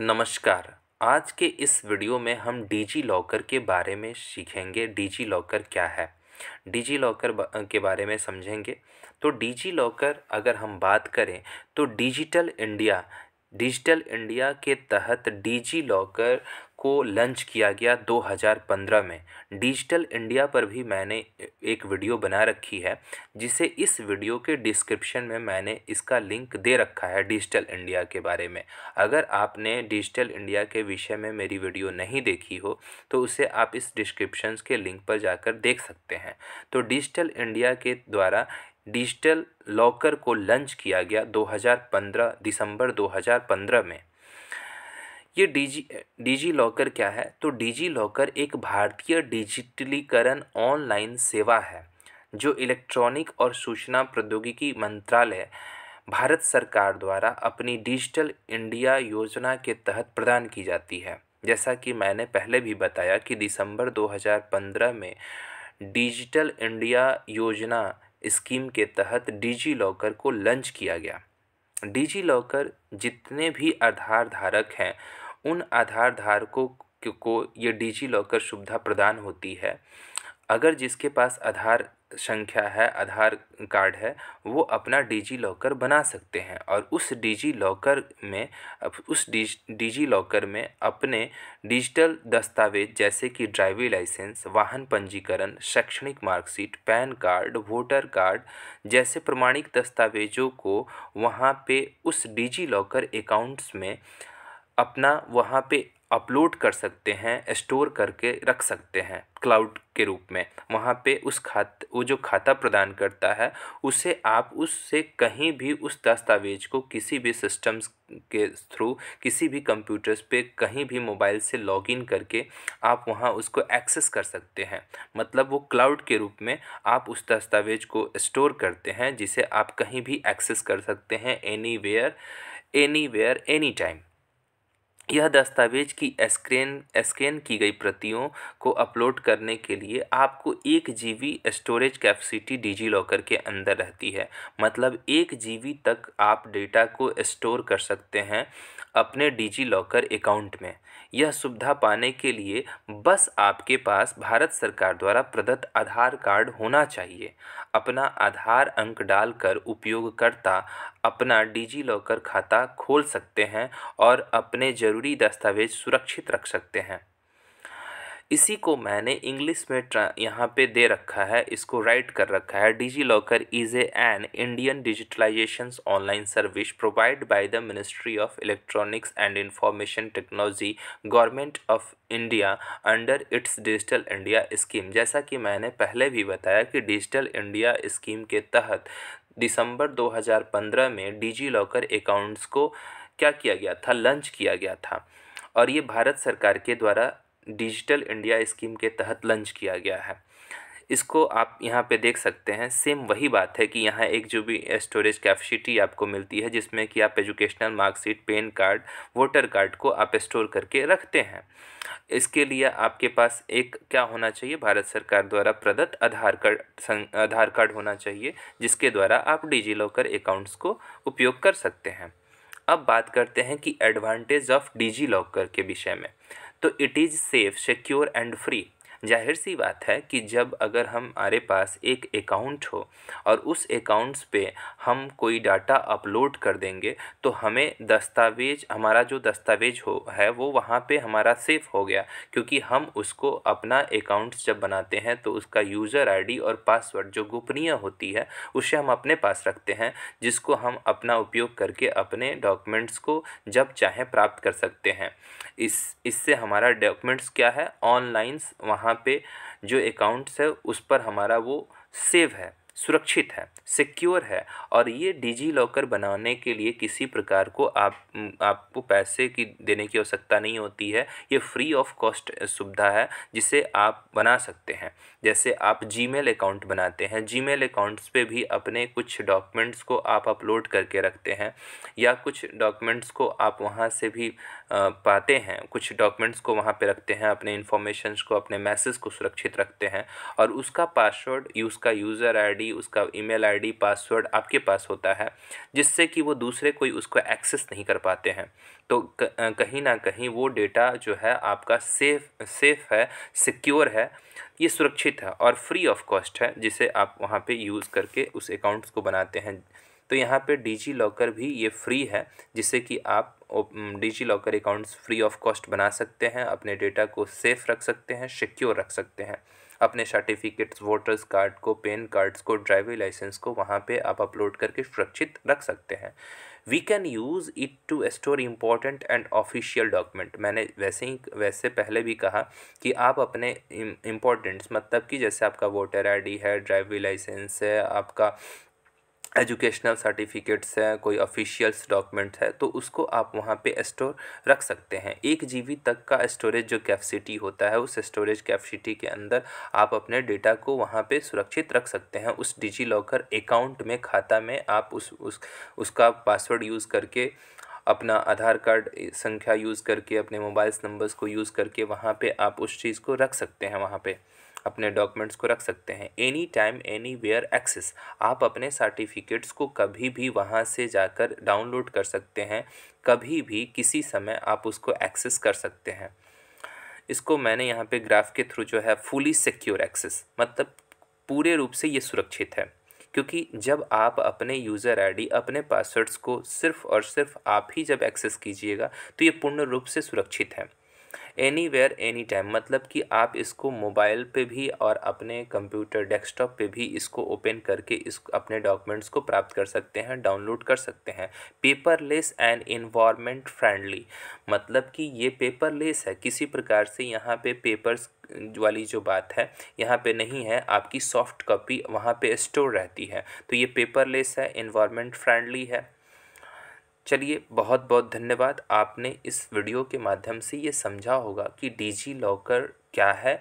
नमस्कार आज के इस वीडियो में हम डिजी लॉकर के बारे में सीखेंगे डिजी लॉकर क्या है डिजी लॉकर के बारे में समझेंगे तो डिजी लॉकर अगर हम बात करें तो डिजिटल इंडिया डिजिटल इंडिया के तहत डिजी लॉकर को लॉन्च किया गया 2015 में डिजिटल इंडिया पर भी मैंने एक वीडियो बना रखी है जिसे इस वीडियो के डिस्क्रिप्शन में मैंने इसका लिंक दे रखा है डिजिटल इंडिया के बारे में अगर आपने डिजिटल इंडिया के विषय में मेरी वीडियो नहीं देखी हो तो उसे आप इस डिस्क्रिप्शन के लिंक पर जाकर देख सकते हैं तो डिजिटल इंडिया के द्वारा डिजिटल लॉकर को लंच किया गया 2015 दिसंबर 2015 में ये डिजी डिजी लॉकर क्या है तो डिजी लॉकर एक भारतीय डिजिटलीकरण ऑनलाइन सेवा है जो इलेक्ट्रॉनिक और सूचना प्रौद्योगिकी मंत्रालय भारत सरकार द्वारा अपनी डिजिटल इंडिया योजना के तहत प्रदान की जाती है जैसा कि मैंने पहले भी बताया कि दिसंबर 2015 में डिजिटल इंडिया योजना स्कीम के तहत डिजी लॉकर को लॉन्च किया गया डिजी लॉकर जितने भी आधार धारक हैं उन आधार धारकों को ये डिजी लॉकर सुविधा प्रदान होती है अगर जिसके पास आधार संख्या है आधार कार्ड है वो अपना डिजी लॉकर बना सकते हैं और उस डिजी लॉकर में उस डिजी लॉकर में अपने डिजिटल दस्तावेज जैसे कि ड्राइविंग लाइसेंस वाहन पंजीकरण शैक्षणिक marksheet PAN card voter card जैसे प्रमाणिक दस्तावेजों को वहाँ पे उस डिजी लॉकर अकाउंट्स में अपना वहाँ पे अपलोड कर सकते हैं स्टोर करके रख सकते हैं क्लाउड के रूप में वहाँ पे उस खात वो जो खाता प्रदान करता है उसे आप उससे कहीं भी उस दस्तावेज को किसी भी सिस्टम्स के थ्रू किसी भी कंप्यूटर्स पे कहीं भी मोबाइल से लॉगिन करके आप वहाँ उसको एक्सेस कर सकते हैं मतलब वो क्लाउड के रूप में आप उस दस्तावेज को स्टोर करते हैं जिसे आप कहीं भी एक्सेस कर सकते हैं anywhere anywhere any time यह दस्तावेज़ की स्क्रीन स्कैन की गई प्रतियों को अपलोड करने के लिए आपको एक G B storage capacity DigiLocker के अंदर रहती है मतलब एक जी बी तक आप डेटा को स्टोर कर सकते हैं अपने डिजी लॉकर अकाउंट में यह सुविधा पाने के लिए बस आपके पास भारत सरकार द्वारा प्रदत्त आधार कार्ड होना चाहिए अपना आधार अंक डालकर उपयोगकर्ता अपना डिजी लॉकर खाता खोल सकते हैं और अपने ज़रूरी दस्तावेज़ सुरक्षित रख सकते हैं इसी को मैंने इंग्लिश में यहाँ पे दे रखा है इसको राइट कर रखा है DigiLocker is a an Indian digitalisation online service provide by the ministry of electronics and information technology government of India under its Digital India scheme जैसा कि मैंने पहले भी बताया कि डिजिटल इंडिया स्कीम के तहत दिसंबर 2015 में डिजी लॉकर अकाउंट्स को क्या किया गया था लॉन्च किया गया था और ये भारत सरकार के द्वारा डिजिटल इंडिया स्कीम के तहत लॉन्च किया गया है इसको आप यहाँ पे देख सकते हैं सेम वही बात है कि यहाँ एक जो भी स्टोरेज कैपेसिटी आपको मिलती है जिसमें कि आप educational marksheet PAN card voter card को आप स्टोर करके रखते हैं इसके लिए आपके पास एक क्या होना चाहिए भारत सरकार द्वारा प्रदत्त आधार कार्ड आधार कार्ड होना चाहिए जिसके द्वारा आप डिजी लॉकर अकाउंट्स को उपयोग कर सकते हैं अब बात करते हैं कि एडवांटेज ऑफ डिजी लॉकर के विषय में तो it is safe secure and free जाहिर सी बात है कि जब अगर हमारे पास एक अकाउंट हो और उस अकाउंट्स पे हम कोई डाटा अपलोड कर देंगे तो हमें दस्तावेज हमारा जो दस्तावेज हो है वो वहाँ पे हमारा सेफ़ हो गया क्योंकि हम उसको अपना अकाउंट्स जब बनाते हैं तो उसका यूज़र आईडी और पासवर्ड जो गोपनीय होती है उसे हम अपने पास रखते हैं जिसको हम अपना उपयोग करके अपने डॉक्यूमेंट्स को जब चाहें प्राप्त कर सकते हैं इस इससे हमारा डॉक्यूमेंट्स क्या है ऑनलाइन वहाँ वहाँ पे जो अकाउंट्स है उस पर हमारा वो सेव है सुरक्षित है सिक्योर है और ये डिजी लॉकर बनाने के लिए किसी प्रकार को आप आपको पैसे की देने की आवश्यकता नहीं होती है ये फ्री ऑफ कॉस्ट सुविधा है जिसे आप बना सकते हैं जैसे आप जीमेल अकाउंट बनाते हैं जीमेल अकाउंट्स पे भी अपने कुछ डॉक्यूमेंट्स को आप अपलोड करके रखते हैं या कुछ डॉक्यूमेंट्स को आप वहाँ से भी पाते हैं कुछ डॉक्यूमेंट्स को वहाँ पे रखते हैं अपने इन्फॉर्मेशंस को अपने मैसेज को सुरक्षित रखते हैं और उसका पासवर्ड उसका यूज़र आईडी उसका ईमेल आईडी पासवर्ड आपके पास होता है जिससे कि वो दूसरे कोई उसको एक्सेस नहीं कर पाते हैं तो कहीं ना कहीं वो डेटा जो है आपका सेफ सेफ है सिक्योर है ये सुरक्षित है और फ्री ऑफ कॉस्ट है जिसे आप वहाँ पर यूज़ करके उस अकाउंट्स को बनाते हैं तो यहाँ पे डिजी लॉकर भी ये फ्री है जिससे कि आप DigiLocker accounts free of cost बना सकते हैं अपने डेटा को सेफ रख सकते हैं सिक्योर रख सकते हैं अपने सर्टिफिकेट्स वोटर्स कार्ड को पेन कार्ड्स को ड्राइविंग लाइसेंस को वहाँ पे आप अपलोड करके सुरक्षित रख सकते हैं we can use it to store important and official document मैंने वैसे ही वैसे पहले भी कहा कि आप अपने इम्पॉर्टेंट्स मतलब कि जैसे आपका वोटर आईडी है ड्राइविंग लाइसेंस है आपका एजुकेशनल सर्टिफिकेट्स हैं कोई ऑफिशियल्स डॉक्यूमेंट है तो उसको आप वहाँ पे स्टोर रख सकते हैं एक जी तक का स्टोरेज जो कैपेसिटी होता है उस स्टोरेज कैपेसिटी के अंदर आप अपने डेटा को वहाँ पे सुरक्षित रख सकते हैं उस डिजी लॉकर अकाउंट में खाता में आप उस उस उसका पासवर्ड यूज़ करके अपना आधार कार्ड संख्या यूज़ करके अपने मोबाइल नंबर्स को यूज़ करके वहाँ पर आप उस चीज़ को रख सकते हैं वहाँ पर अपने डॉक्यूमेंट्स को रख सकते हैं any time anywhere access आप अपने सर्टिफिकेट्स को कभी भी वहाँ से जाकर डाउनलोड कर सकते हैं कभी भी किसी समय आप उसको एक्सेस कर सकते हैं इसको मैंने यहाँ पे ग्राफ के थ्रू जो है फुली सिक्योर एक्सेस मतलब पूरे रूप से ये सुरक्षित है क्योंकि जब आप अपने यूज़र आईडी अपने पासवर्ड्स को सिर्फ और सिर्फ आप ही जब एक्सेस कीजिएगा तो ये पूर्ण रूप से सुरक्षित है एनी वेयर एनी टाइम मतलब कि आप इसको मोबाइल पे भी और अपने कंप्यूटर डेस्कटॉप पे भी इसको ओपन करके इस अपने डॉक्यूमेंट्स को प्राप्त कर सकते हैं डाउनलोड कर सकते हैं पेपरलेस एंड इन्वामेंट फ्रेंडली मतलब कि ये पेपरलेस है किसी प्रकार से यहाँ पे पेपर्स वाली जो बात है यहाँ पे नहीं है आपकी सॉफ्ट कॉपी वहाँ पे स्टोर रहती है तो ये पेपरलेस है इन्वामेंट फ्रेंडली है चलिए बहुत बहुत धन्यवाद आपने इस वीडियो के माध्यम से ये समझा होगा कि डिजी लॉकर क्या है